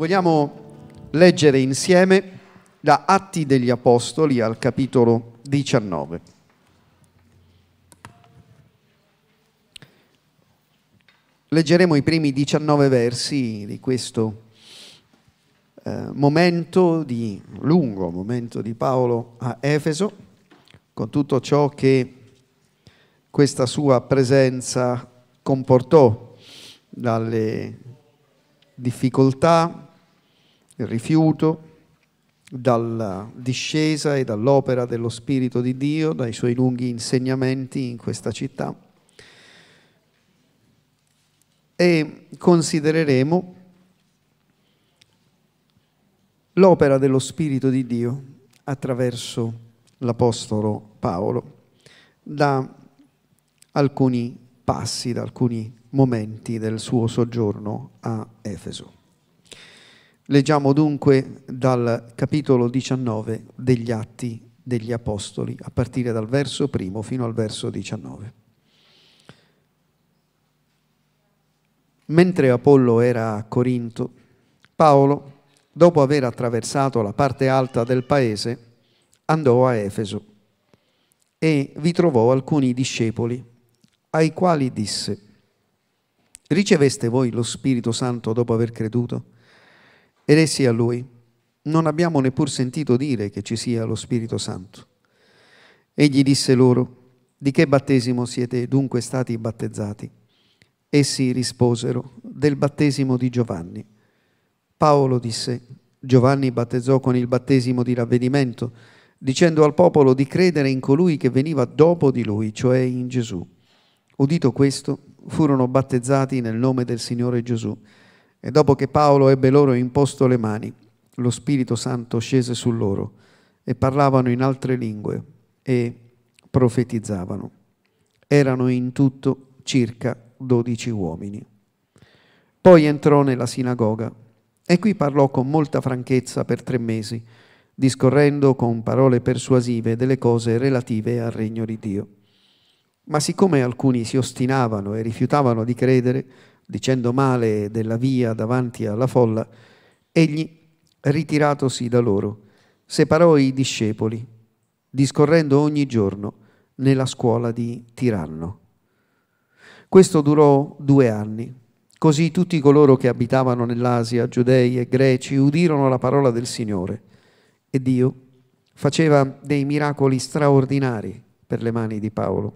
Vogliamo leggere insieme da Atti degli Apostoli al capitolo 19. Leggeremo i primi 19 versi di questo eh, momento di lungo momento di Paolo a Efeso, con tutto ciò che questa sua presenza comportò dalle difficoltà, il rifiuto, dalla discesa e dall'opera dello Spirito di Dio, dai suoi lunghi insegnamenti in questa città. E considereremo l'opera dello Spirito di Dio attraverso l'Apostolo Paolo da alcuni passi, da alcuni momenti del suo soggiorno a Efeso. Leggiamo dunque dal capitolo 19 degli Atti degli Apostoli, a partire dal verso primo fino al verso 19. Mentre Apollo era a Corinto, Paolo, dopo aver attraversato la parte alta del paese, andò a Efeso e vi trovò alcuni discepoli, ai quali disse, riceveste voi lo Spirito Santo dopo aver creduto? ed essi a Lui, non abbiamo neppur sentito dire che ci sia lo Spirito Santo. Egli disse loro, di che battesimo siete dunque stati battezzati? Essi risposero, del battesimo di Giovanni. Paolo disse, Giovanni battezzò con il battesimo di ravvedimento, dicendo al popolo di credere in colui che veniva dopo di lui, cioè in Gesù. Udito questo, furono battezzati nel nome del Signore Gesù e dopo che Paolo ebbe loro imposto le mani, lo Spirito Santo scese su loro e parlavano in altre lingue e profetizzavano. Erano in tutto circa dodici uomini. Poi entrò nella sinagoga e qui parlò con molta franchezza per tre mesi, discorrendo con parole persuasive delle cose relative al regno di Dio. Ma siccome alcuni si ostinavano e rifiutavano di credere, dicendo male della via davanti alla folla, egli, ritiratosi da loro, separò i discepoli, discorrendo ogni giorno nella scuola di Tiranno. Questo durò due anni. Così tutti coloro che abitavano nell'Asia, giudei e greci, udirono la parola del Signore e Dio faceva dei miracoli straordinari per le mani di Paolo,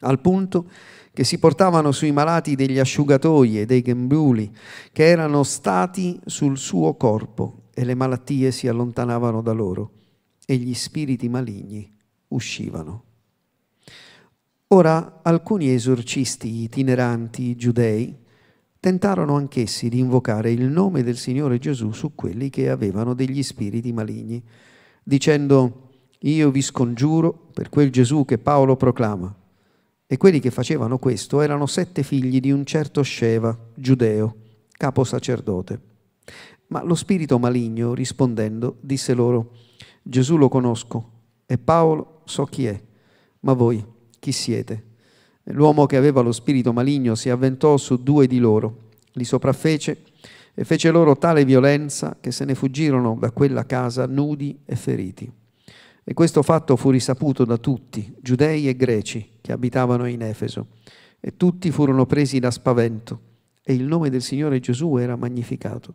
al punto che si portavano sui malati degli asciugatoi e dei gembruli che erano stati sul suo corpo e le malattie si allontanavano da loro e gli spiriti maligni uscivano. Ora alcuni esorcisti itineranti giudei tentarono anch'essi di invocare il nome del Signore Gesù su quelli che avevano degli spiriti maligni, dicendo, io vi scongiuro per quel Gesù che Paolo proclama, e quelli che facevano questo erano sette figli di un certo Sheva, giudeo, capo sacerdote. Ma lo spirito maligno, rispondendo, disse loro, Gesù lo conosco e Paolo so chi è, ma voi chi siete? L'uomo che aveva lo spirito maligno si avventò su due di loro, li sopraffece e fece loro tale violenza che se ne fuggirono da quella casa nudi e feriti. E questo fatto fu risaputo da tutti, giudei e greci, che abitavano in Efeso, e tutti furono presi da spavento, e il nome del Signore Gesù era magnificato.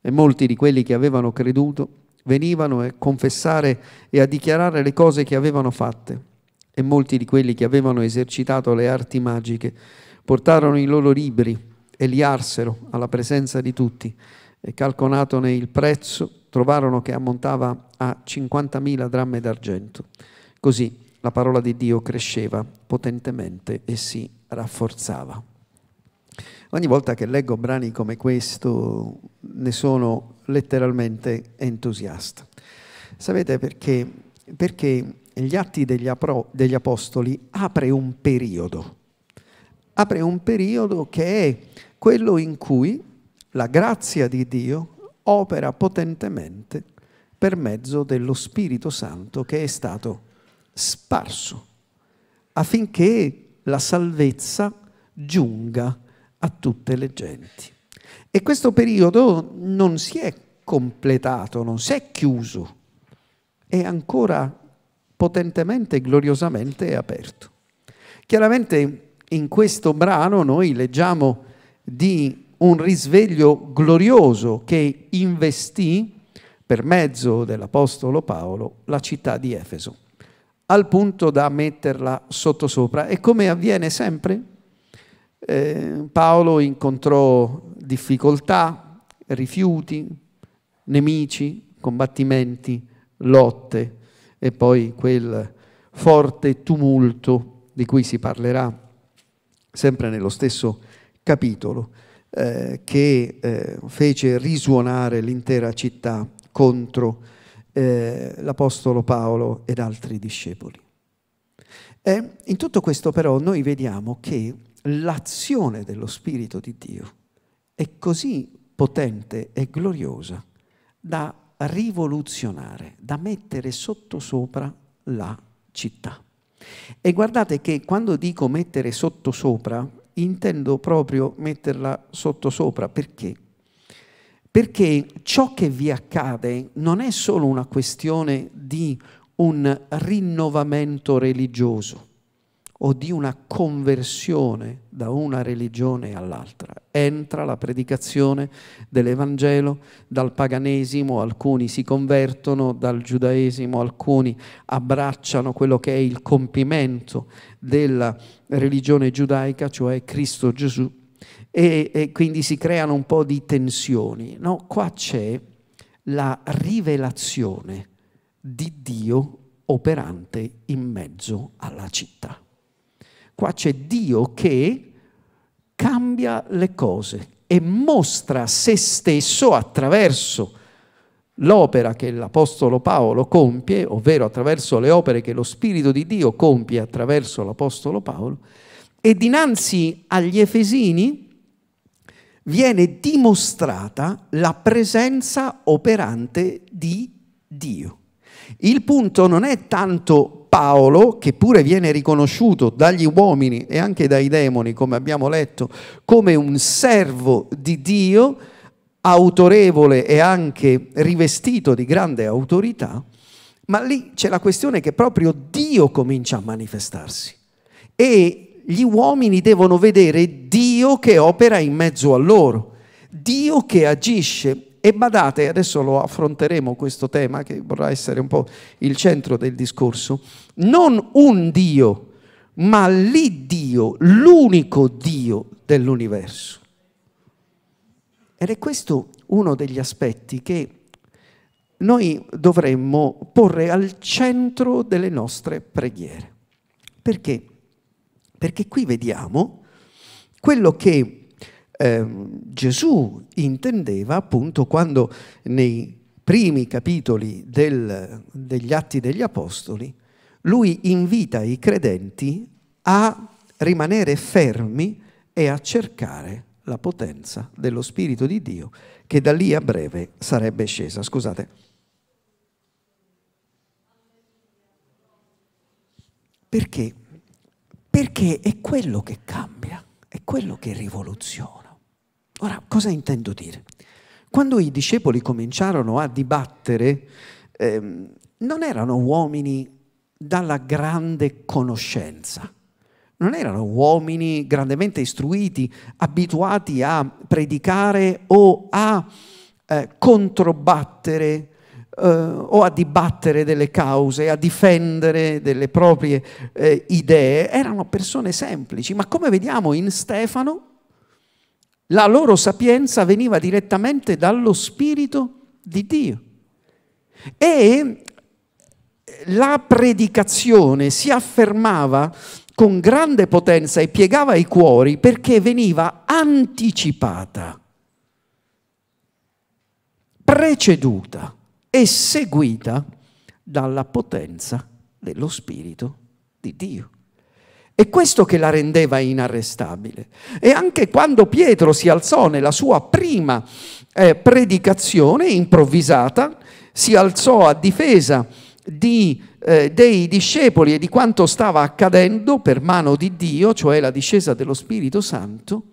E molti di quelli che avevano creduto venivano a confessare e a dichiarare le cose che avevano fatte, e molti di quelli che avevano esercitato le arti magiche portarono i loro libri e li arsero alla presenza di tutti e calcolatone il prezzo, trovarono che ammontava a 50.000 dramme d'argento. Così la parola di Dio cresceva potentemente e si rafforzava. Ogni volta che leggo brani come questo ne sono letteralmente entusiasta. Sapete perché? Perché gli atti degli, apro, degli apostoli apre un periodo, apre un periodo che è quello in cui la grazia di Dio opera potentemente per mezzo dello Spirito Santo che è stato sparso affinché la salvezza giunga a tutte le genti. E questo periodo non si è completato, non si è chiuso, è ancora potentemente e gloriosamente aperto. Chiaramente in questo brano noi leggiamo di un risveglio glorioso che investì per mezzo dell'Apostolo Paolo la città di Efeso, al punto da metterla sottosopra. E come avviene sempre, eh, Paolo incontrò difficoltà, rifiuti, nemici, combattimenti, lotte e poi quel forte tumulto di cui si parlerà sempre nello stesso capitolo eh, che eh, fece risuonare l'intera città contro eh, l'Apostolo Paolo ed altri discepoli. E eh, in tutto questo però noi vediamo che l'azione dello Spirito di Dio è così potente e gloriosa da rivoluzionare, da mettere sottosopra la città. E guardate che quando dico mettere sottosopra intendo proprio metterla sottosopra. Perché? Perché ciò che vi accade non è solo una questione di un rinnovamento religioso, o di una conversione da una religione all'altra. Entra la predicazione dell'Evangelo dal paganesimo, alcuni si convertono dal giudaesimo, alcuni abbracciano quello che è il compimento della religione giudaica, cioè Cristo Gesù, e, e quindi si creano un po' di tensioni. No, qua c'è la rivelazione di Dio operante in mezzo alla città. Qua c'è Dio che cambia le cose e mostra se stesso attraverso l'opera che l'Apostolo Paolo compie, ovvero attraverso le opere che lo Spirito di Dio compie attraverso l'Apostolo Paolo, e dinanzi agli Efesini viene dimostrata la presenza operante di Dio. Il punto non è tanto Paolo, che pure viene riconosciuto dagli uomini e anche dai demoni, come abbiamo letto, come un servo di Dio, autorevole e anche rivestito di grande autorità, ma lì c'è la questione che proprio Dio comincia a manifestarsi e gli uomini devono vedere Dio che opera in mezzo a loro, Dio che agisce e badate, adesso lo affronteremo questo tema che vorrà essere un po' il centro del discorso, non un Dio, ma l'Iddio, l'unico Dio dell'universo. Ed è questo uno degli aspetti che noi dovremmo porre al centro delle nostre preghiere. Perché? Perché qui vediamo quello che eh, Gesù intendeva appunto quando nei primi capitoli del, degli Atti degli Apostoli lui invita i credenti a rimanere fermi e a cercare la potenza dello Spirito di Dio che da lì a breve sarebbe scesa. Scusate. Perché? Perché è quello che cambia, è quello che rivoluziona. Ora, cosa intendo dire? Quando i discepoli cominciarono a dibattere, ehm, non erano uomini dalla grande conoscenza, non erano uomini grandemente istruiti, abituati a predicare o a eh, controbattere eh, o a dibattere delle cause, a difendere delle proprie eh, idee, erano persone semplici, ma come vediamo in Stefano, la loro sapienza veniva direttamente dallo Spirito di Dio. E eh, la predicazione si affermava con grande potenza e piegava i cuori perché veniva anticipata, preceduta e seguita dalla potenza dello Spirito di Dio. È questo che la rendeva inarrestabile. E anche quando Pietro si alzò nella sua prima eh, predicazione improvvisata, si alzò a difesa di, eh, dei discepoli e di quanto stava accadendo per mano di Dio, cioè la discesa dello Spirito Santo,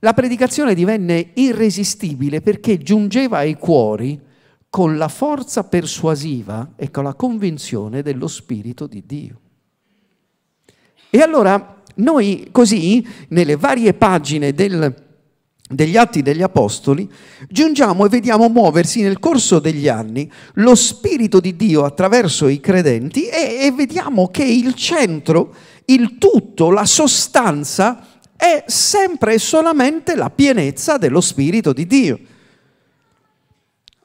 la predicazione divenne irresistibile perché giungeva ai cuori con la forza persuasiva e con la convinzione dello Spirito di Dio. E allora noi così, nelle varie pagine del, degli Atti degli Apostoli, giungiamo e vediamo muoversi nel corso degli anni lo Spirito di Dio attraverso i credenti e, e vediamo che il centro, il tutto, la sostanza è sempre e solamente la pienezza dello Spirito di Dio.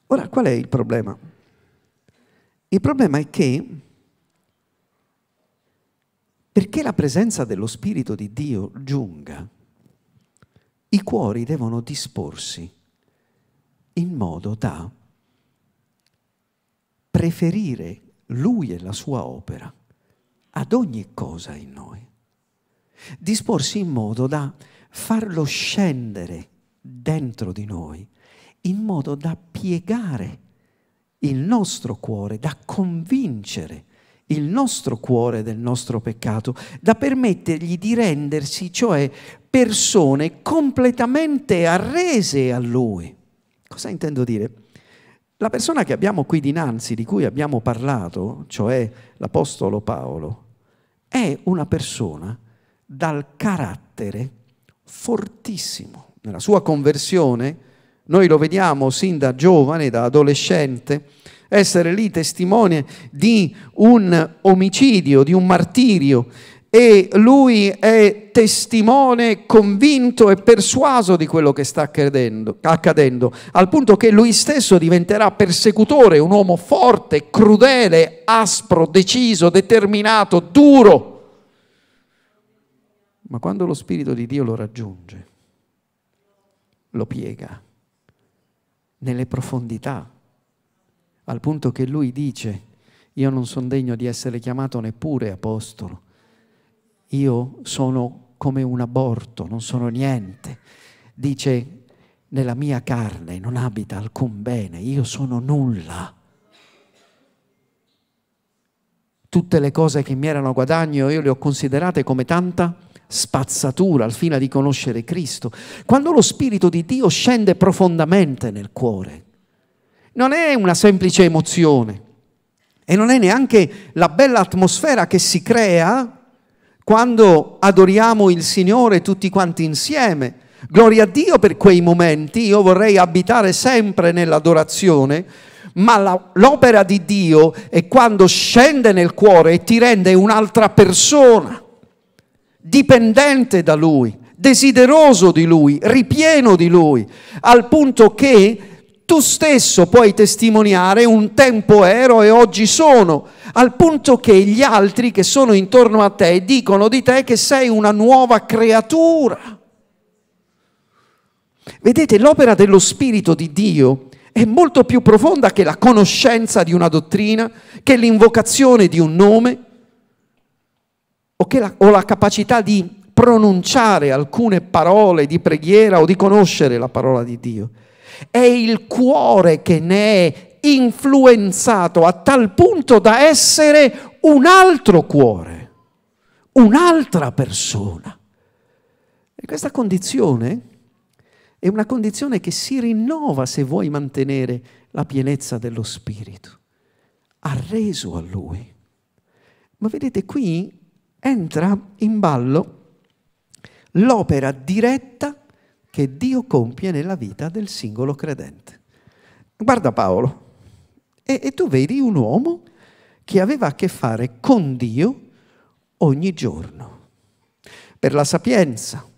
Ora, qual è il problema? Il problema è che perché la presenza dello Spirito di Dio giunga, i cuori devono disporsi in modo da preferire Lui e la sua opera ad ogni cosa in noi. Disporsi in modo da farlo scendere dentro di noi, in modo da piegare il nostro cuore, da convincere il nostro cuore del nostro peccato, da permettergli di rendersi, cioè, persone completamente arrese a Lui. Cosa intendo dire? La persona che abbiamo qui dinanzi, di cui abbiamo parlato, cioè l'Apostolo Paolo, è una persona dal carattere fortissimo. Nella sua conversione, noi lo vediamo sin da giovane, da adolescente, essere lì testimone di un omicidio, di un martirio e lui è testimone convinto e persuaso di quello che sta accadendo, accadendo, al punto che lui stesso diventerà persecutore, un uomo forte, crudele, aspro, deciso, determinato, duro. Ma quando lo Spirito di Dio lo raggiunge, lo piega nelle profondità al punto che lui dice, io non sono degno di essere chiamato neppure apostolo, io sono come un aborto, non sono niente. Dice, nella mia carne non abita alcun bene, io sono nulla. Tutte le cose che mi erano guadagno io le ho considerate come tanta spazzatura al fine di conoscere Cristo. Quando lo Spirito di Dio scende profondamente nel cuore, non è una semplice emozione e non è neanche la bella atmosfera che si crea quando adoriamo il Signore tutti quanti insieme. Gloria a Dio per quei momenti, io vorrei abitare sempre nell'adorazione, ma l'opera di Dio è quando scende nel cuore e ti rende un'altra persona, dipendente da Lui, desideroso di Lui, ripieno di Lui, al punto che tu stesso puoi testimoniare un tempo ero e oggi sono, al punto che gli altri che sono intorno a te dicono di te che sei una nuova creatura. Vedete, l'opera dello Spirito di Dio è molto più profonda che la conoscenza di una dottrina, che l'invocazione di un nome o, la, o la capacità di pronunciare alcune parole di preghiera o di conoscere la parola di Dio è il cuore che ne è influenzato a tal punto da essere un altro cuore, un'altra persona. E questa condizione è una condizione che si rinnova se vuoi mantenere la pienezza dello Spirito. Arreso a Lui. Ma vedete, qui entra in ballo l'opera diretta che Dio compie nella vita del singolo credente. Guarda Paolo, e, e tu vedi un uomo che aveva a che fare con Dio ogni giorno, per la sapienza,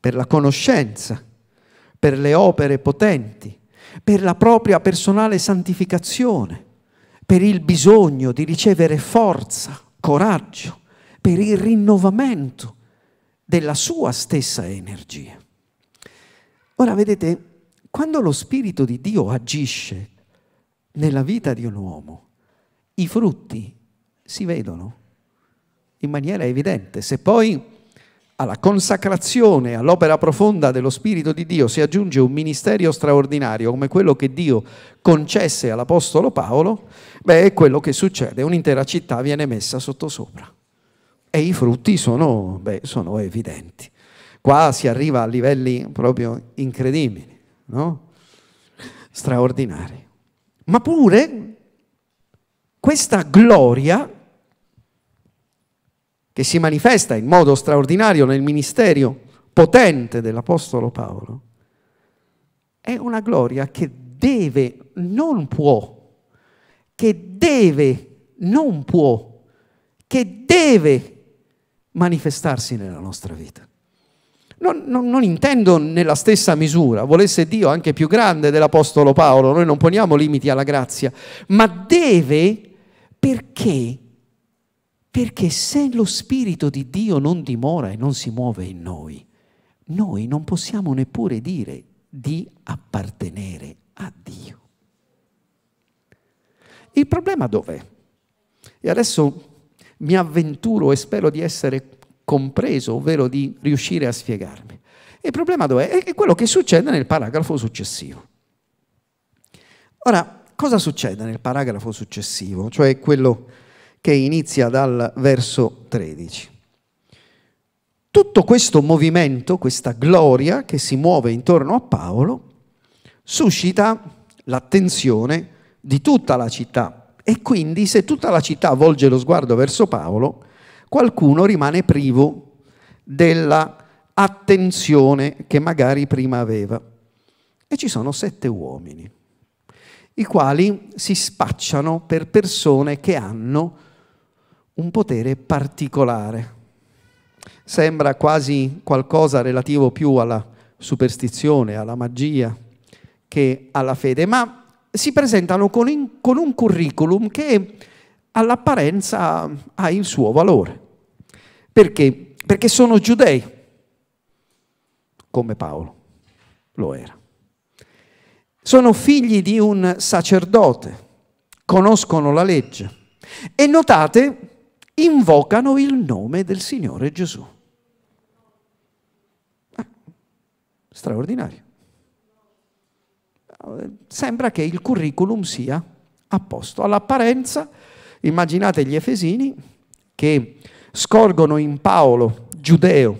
per la conoscenza, per le opere potenti, per la propria personale santificazione, per il bisogno di ricevere forza, coraggio, per il rinnovamento della sua stessa energia. Ora vedete, quando lo Spirito di Dio agisce nella vita di un uomo, i frutti si vedono in maniera evidente. Se poi alla consacrazione, all'opera profonda dello Spirito di Dio si aggiunge un ministero straordinario come quello che Dio concesse all'Apostolo Paolo, beh, è quello che succede, un'intera città viene messa sottosopra e i frutti sono, beh, sono evidenti. Qua si arriva a livelli proprio incredibili, no? straordinari. Ma pure questa gloria che si manifesta in modo straordinario nel ministero potente dell'Apostolo Paolo, è una gloria che deve, non può, che deve, non può, che deve manifestarsi nella nostra vita non, non, non, intendo nella stessa misura, volesse Dio anche più grande dell'Apostolo Paolo, noi non poniamo limiti alla grazia, ma deve perché? Perché se lo Spirito di Dio non dimora e non si muove in noi, noi non possiamo neppure dire di appartenere a Dio. Il problema dov'è? E adesso mi avventuro e spero di essere compreso, ovvero di riuscire a spiegarmi. il problema dov'è? È quello che succede nel paragrafo successivo. Ora, cosa succede nel paragrafo successivo, cioè quello che inizia dal verso 13? Tutto questo movimento, questa gloria che si muove intorno a Paolo, suscita l'attenzione di tutta la città. E quindi se tutta la città volge lo sguardo verso Paolo, qualcuno rimane privo dell'attenzione che magari prima aveva. E ci sono sette uomini, i quali si spacciano per persone che hanno un potere particolare. Sembra quasi qualcosa relativo più alla superstizione, alla magia che alla fede, ma si presentano con, in, con un curriculum che all'apparenza ha il suo valore. Perché? Perché sono giudei, come Paolo lo era. Sono figli di un sacerdote, conoscono la legge e notate, invocano il nome del Signore Gesù. Eh, straordinario. Sembra che il curriculum sia a posto. All'apparenza, immaginate gli Efesini che scorgono in Paolo, giudeo,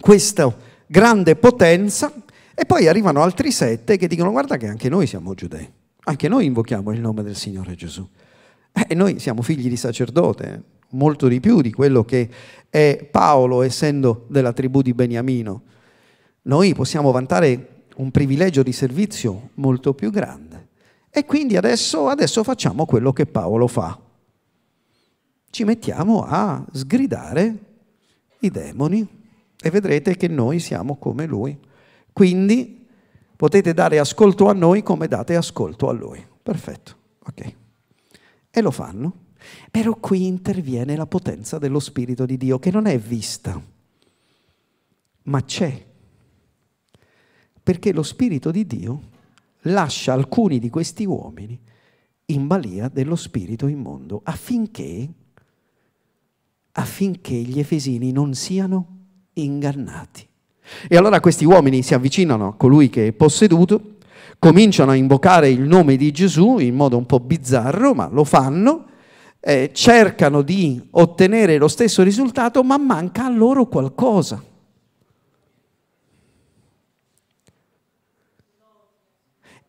questa grande potenza e poi arrivano altri sette che dicono guarda che anche noi siamo giudei, anche noi invochiamo il nome del Signore Gesù. Eh, e noi siamo figli di sacerdote, molto di più di quello che è Paolo essendo della tribù di Beniamino. Noi possiamo vantare un privilegio di servizio molto più grande. E quindi adesso, adesso facciamo quello che Paolo fa ci mettiamo a sgridare i demoni e vedrete che noi siamo come lui. Quindi potete dare ascolto a noi come date ascolto a lui. Perfetto, ok. E lo fanno. Però qui interviene la potenza dello Spirito di Dio che non è vista, ma c'è. Perché lo Spirito di Dio lascia alcuni di questi uomini in balia dello spirito immondo affinché affinché gli Efesini non siano ingannati. E allora questi uomini si avvicinano a colui che è posseduto, cominciano a invocare il nome di Gesù in modo un po' bizzarro, ma lo fanno, eh, cercano di ottenere lo stesso risultato, ma manca a loro qualcosa.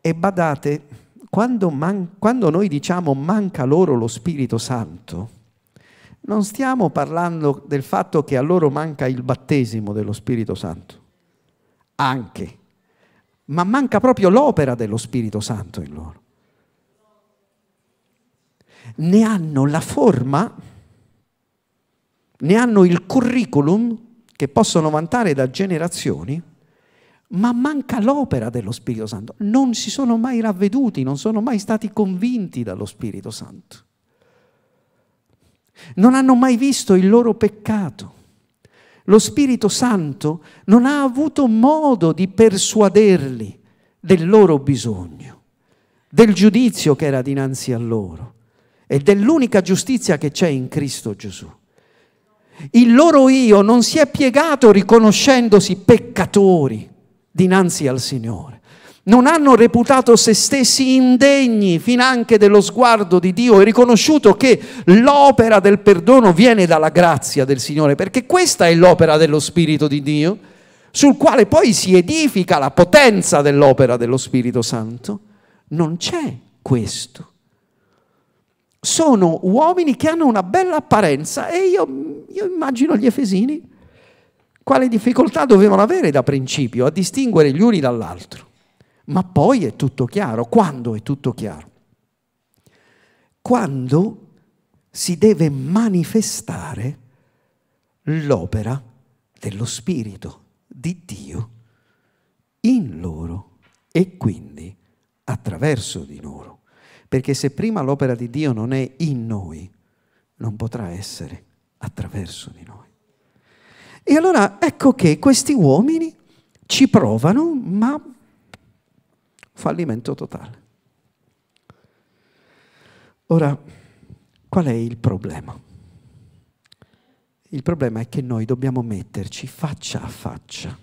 E badate, quando, quando noi diciamo manca loro lo Spirito Santo, non stiamo parlando del fatto che a loro manca il battesimo dello Spirito Santo, anche, ma manca proprio l'opera dello Spirito Santo in loro. Ne hanno la forma, ne hanno il curriculum che possono vantare da generazioni, ma manca l'opera dello Spirito Santo. Non si sono mai ravveduti, non sono mai stati convinti dallo Spirito Santo non hanno mai visto il loro peccato. Lo Spirito Santo non ha avuto modo di persuaderli del loro bisogno, del giudizio che era dinanzi a loro e dell'unica giustizia che c'è in Cristo Gesù. Il loro io non si è piegato riconoscendosi peccatori dinanzi al Signore non hanno reputato se stessi indegni finanche dello sguardo di Dio e riconosciuto che l'opera del perdono viene dalla grazia del Signore, perché questa è l'opera dello Spirito di Dio, sul quale poi si edifica la potenza dell'opera dello Spirito Santo, non c'è questo. Sono uomini che hanno una bella apparenza e io, io immagino gli Efesini quale difficoltà dovevano avere da principio a distinguere gli uni dall'altro ma poi è tutto chiaro. Quando è tutto chiaro? Quando si deve manifestare l'opera dello Spirito di Dio in loro e quindi attraverso di loro. Perché se prima l'opera di Dio non è in noi, non potrà essere attraverso di noi. E allora ecco che questi uomini ci provano, ma Fallimento totale. Ora, qual è il problema? Il problema è che noi dobbiamo metterci faccia a faccia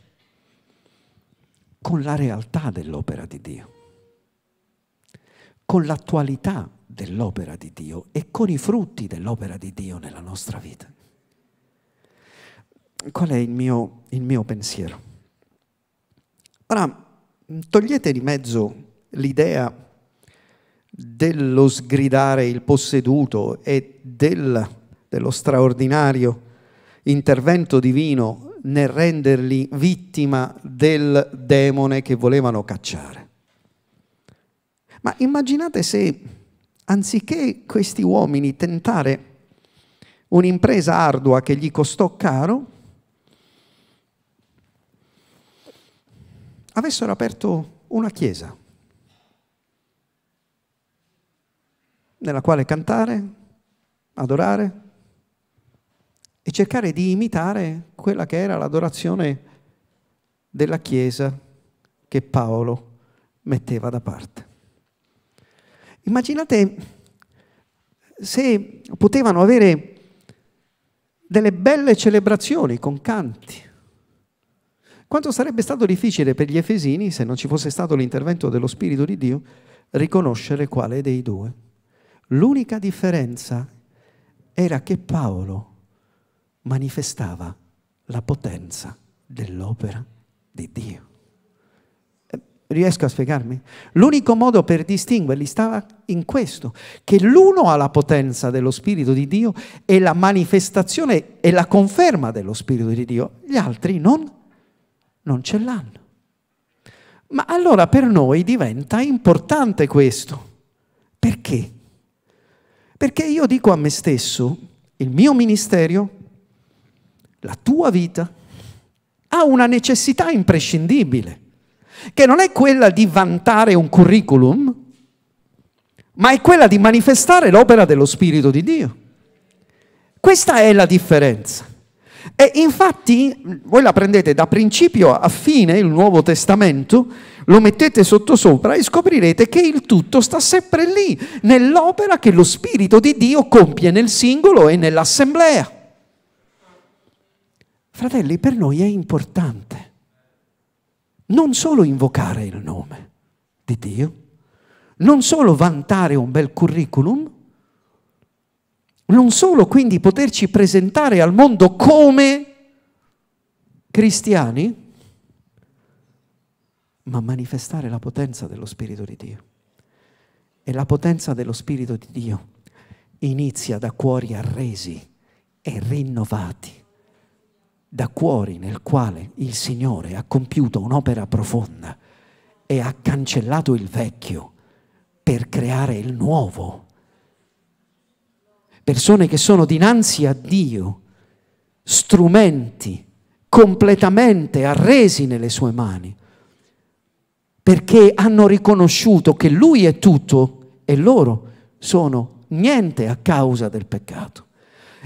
con la realtà dell'opera di Dio, con l'attualità dell'opera di Dio e con i frutti dell'opera di Dio nella nostra vita. Qual è il mio, il mio pensiero? Ora, Mm, togliete di mezzo l'idea dello sgridare il posseduto e del, dello straordinario intervento divino nel renderli vittima del demone che volevano cacciare. Ma immaginate se, anziché questi uomini tentare un'impresa ardua che gli costò caro, avessero aperto una chiesa nella quale cantare, adorare e cercare di imitare quella che era l'adorazione della chiesa che Paolo metteva da parte. Immaginate se potevano avere delle belle celebrazioni con canti, quanto sarebbe stato difficile per gli Efesini, se non ci fosse stato l'intervento dello Spirito di Dio, riconoscere quale dei due. L'unica differenza era che Paolo manifestava la potenza dell'opera di Dio. Eh, riesco a spiegarmi? L'unico modo per distinguerli stava in questo, che l'uno ha la potenza dello Spirito di Dio e la manifestazione e la conferma dello Spirito di Dio, gli altri non non ce l'hanno. Ma allora per noi diventa importante questo. Perché? Perché io dico a me stesso, il mio ministero, la tua vita, ha una necessità imprescindibile, che non è quella di vantare un curriculum, ma è quella di manifestare l'opera dello Spirito di Dio. Questa è la differenza. E infatti voi la prendete da principio a fine il Nuovo Testamento, lo mettete sottosopra e scoprirete che il tutto sta sempre lì, nell'opera che lo Spirito di Dio compie nel singolo e nell'assemblea. Fratelli, per noi è importante non solo invocare il nome di Dio, non solo vantare un bel curriculum, non solo quindi poterci presentare al mondo come cristiani, ma manifestare la potenza dello Spirito di Dio. E la potenza dello Spirito di Dio inizia da cuori arresi e rinnovati, da cuori nel quale il Signore ha compiuto un'opera profonda e ha cancellato il vecchio per creare il nuovo persone che sono dinanzi a Dio, strumenti completamente arresi nelle sue mani, perché hanno riconosciuto che Lui è tutto e loro sono niente a causa del peccato.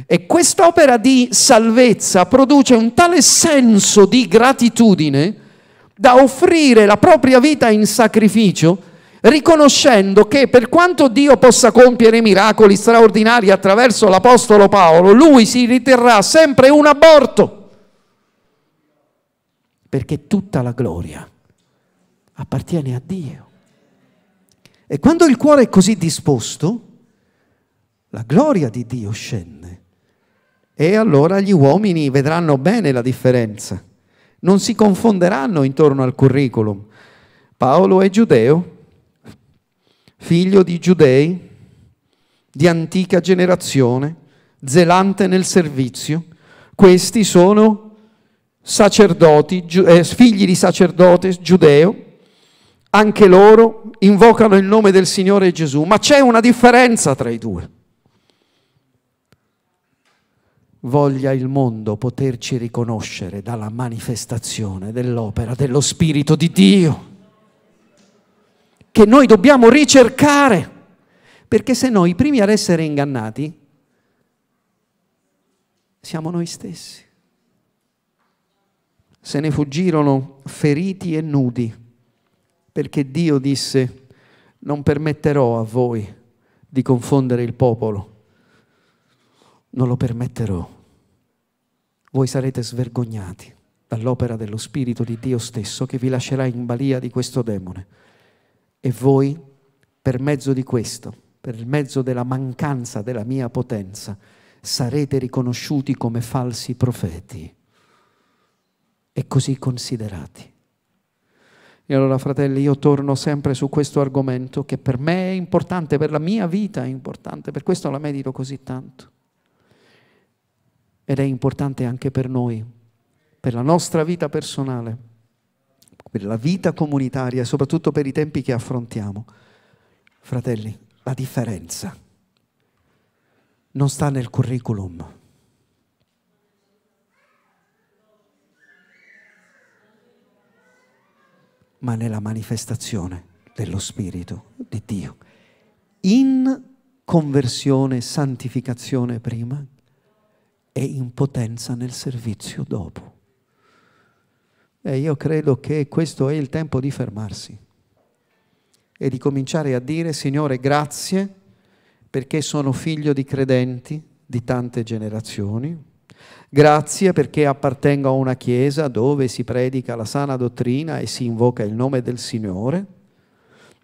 E quest'opera di salvezza produce un tale senso di gratitudine da offrire la propria vita in sacrificio riconoscendo che per quanto Dio possa compiere miracoli straordinari attraverso l'Apostolo Paolo, lui si riterrà sempre un aborto, perché tutta la gloria appartiene a Dio. E quando il cuore è così disposto, la gloria di Dio scende. E allora gli uomini vedranno bene la differenza, non si confonderanno intorno al curriculum. Paolo è giudeo, figlio di giudei, di antica generazione, zelante nel servizio. Questi sono sacerdoti, eh, figli di sacerdote giudeo, anche loro invocano il nome del Signore Gesù, ma c'è una differenza tra i due. Voglia il mondo poterci riconoscere dalla manifestazione dell'opera dello Spirito di Dio che noi dobbiamo ricercare, perché se no i primi ad essere ingannati siamo noi stessi. Se ne fuggirono feriti e nudi, perché Dio disse, non permetterò a voi di confondere il popolo, non lo permetterò. Voi sarete svergognati dall'opera dello Spirito di Dio stesso che vi lascerà in balia di questo demone. E voi, per mezzo di questo, per mezzo della mancanza della mia potenza, sarete riconosciuti come falsi profeti e così considerati. E allora, fratelli, io torno sempre su questo argomento che per me è importante, per la mia vita è importante, per questo la medito così tanto. Ed è importante anche per noi, per la nostra vita personale per la vita comunitaria e soprattutto per i tempi che affrontiamo. Fratelli, la differenza non sta nel curriculum. ma nella manifestazione dello Spirito di Dio. In conversione, santificazione prima e in potenza nel servizio dopo. E io credo che questo è il tempo di fermarsi e di cominciare a dire Signore grazie perché sono figlio di credenti di tante generazioni, grazie perché appartengo a una chiesa dove si predica la sana dottrina e si invoca il nome del Signore,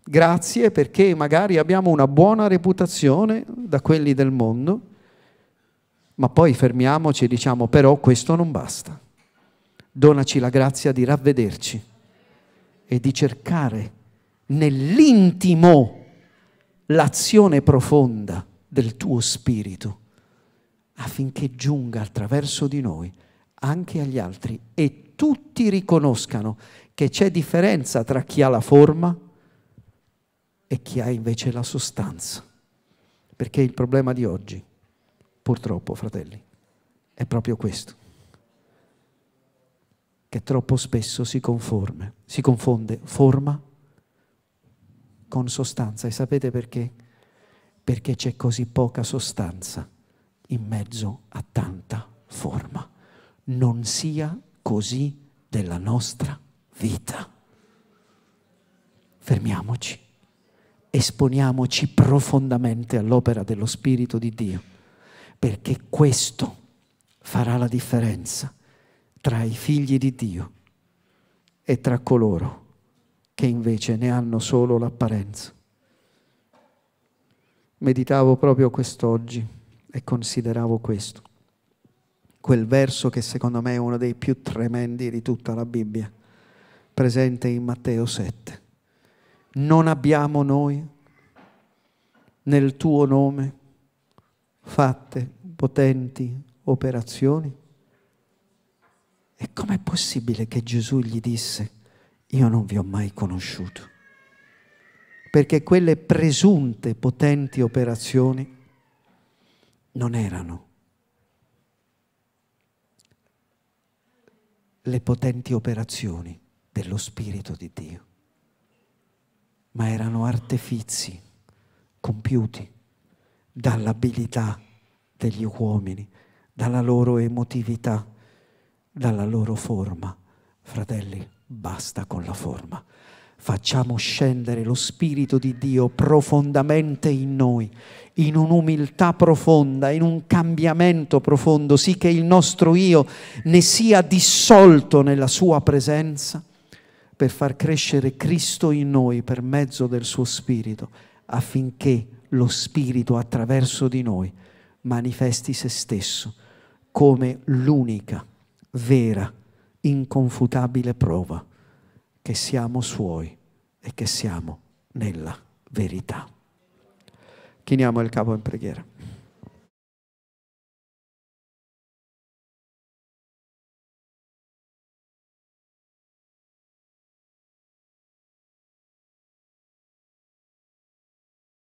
grazie perché magari abbiamo una buona reputazione da quelli del mondo, ma poi fermiamoci e diciamo però questo non basta donaci la grazia di ravvederci e di cercare nell'intimo l'azione profonda del tuo spirito affinché giunga attraverso di noi anche agli altri e tutti riconoscano che c'è differenza tra chi ha la forma e chi ha invece la sostanza. Perché il problema di oggi, purtroppo, fratelli, è proprio questo che troppo spesso si, conforme, si confonde forma con sostanza. E sapete perché? Perché c'è così poca sostanza in mezzo a tanta forma. Non sia così della nostra vita. Fermiamoci, esponiamoci profondamente all'opera dello Spirito di Dio, perché questo farà la differenza tra i figli di Dio e tra coloro che invece ne hanno solo l'apparenza. Meditavo proprio quest'oggi e consideravo questo, quel verso che secondo me è uno dei più tremendi di tutta la Bibbia, presente in Matteo 7. Non abbiamo noi nel tuo nome fatte potenti operazioni? E com'è possibile che Gesù gli disse, io non vi ho mai conosciuto? Perché quelle presunte potenti operazioni non erano le potenti operazioni dello Spirito di Dio, ma erano artefizi compiuti dall'abilità degli uomini, dalla loro emotività dalla loro forma. Fratelli, basta con la forma. Facciamo scendere lo Spirito di Dio profondamente in noi, in un'umiltà profonda, in un cambiamento profondo, sì che il nostro io ne sia dissolto nella sua presenza per far crescere Cristo in noi per mezzo del suo Spirito, affinché lo Spirito attraverso di noi manifesti se stesso come l'unica vera, inconfutabile prova che siamo suoi e che siamo nella verità. Chiniamo il capo in preghiera.